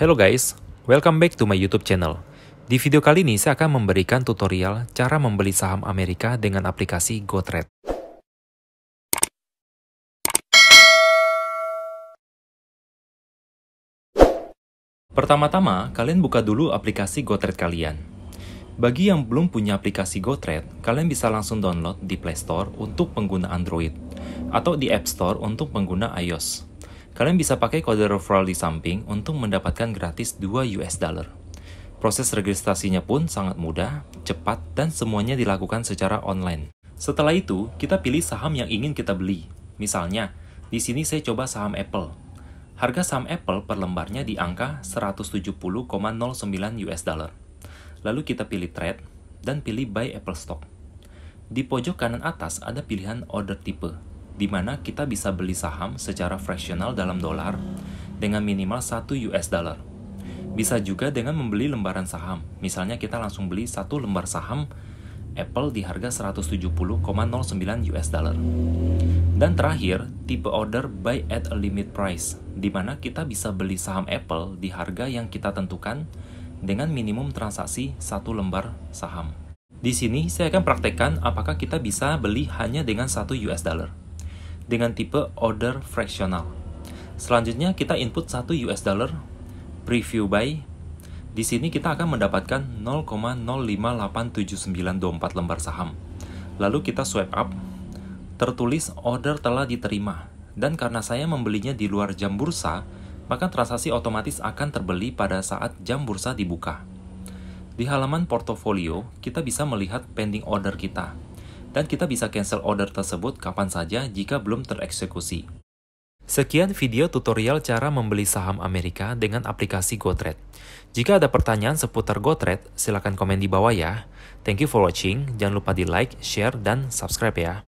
Hello guys, welcome back to my YouTube channel. Di video kali ini saya akan memberikan tutorial cara membeli saham Amerika dengan aplikasi GoTrade. Pertama-tama, kalian buka dulu aplikasi GoTrade kalian. Bagi yang belum punya aplikasi GoTrade, kalian bisa langsung download di Play Store untuk pengguna Android atau di App Store untuk pengguna iOS. Kalian bisa pakai kode referral di samping untuk mendapatkan gratis 2 US dollar. Proses registrasinya pun sangat mudah, cepat, dan semuanya dilakukan secara online. Setelah itu, kita pilih saham yang ingin kita beli. Misalnya, di sini saya coba saham Apple. Harga saham Apple per lembarnya di angka 170,09 US dollar. Lalu kita pilih trade dan pilih buy Apple stock. Di pojok kanan atas ada pilihan order tipe di mana kita bisa beli saham secara fraksional dalam dolar dengan minimal 1 US dollar. Bisa juga dengan membeli lembaran saham. Misalnya kita langsung beli satu lembar saham Apple di harga 170,09 US dollar. Dan terakhir, tipe order buy at a limit price, di mana kita bisa beli saham Apple di harga yang kita tentukan dengan minimum transaksi satu lembar saham. Di sini saya akan praktekkan apakah kita bisa beli hanya dengan satu US dollar dengan tipe order fractional. Selanjutnya kita input 1 US dollar preview buy. Di sini kita akan mendapatkan 0,0587924 lembar saham. Lalu kita swipe up. Tertulis order telah diterima dan karena saya membelinya di luar jam bursa, maka transaksi otomatis akan terbeli pada saat jam bursa dibuka. Di halaman portofolio, kita bisa melihat pending order kita, dan kita bisa cancel order tersebut kapan saja jika belum tereksekusi. Sekian video tutorial cara membeli saham Amerika dengan aplikasi GoTrade. Jika ada pertanyaan seputar GoTrade, silakan komen di bawah ya. Thank you for watching, jangan lupa di like, share, dan subscribe ya.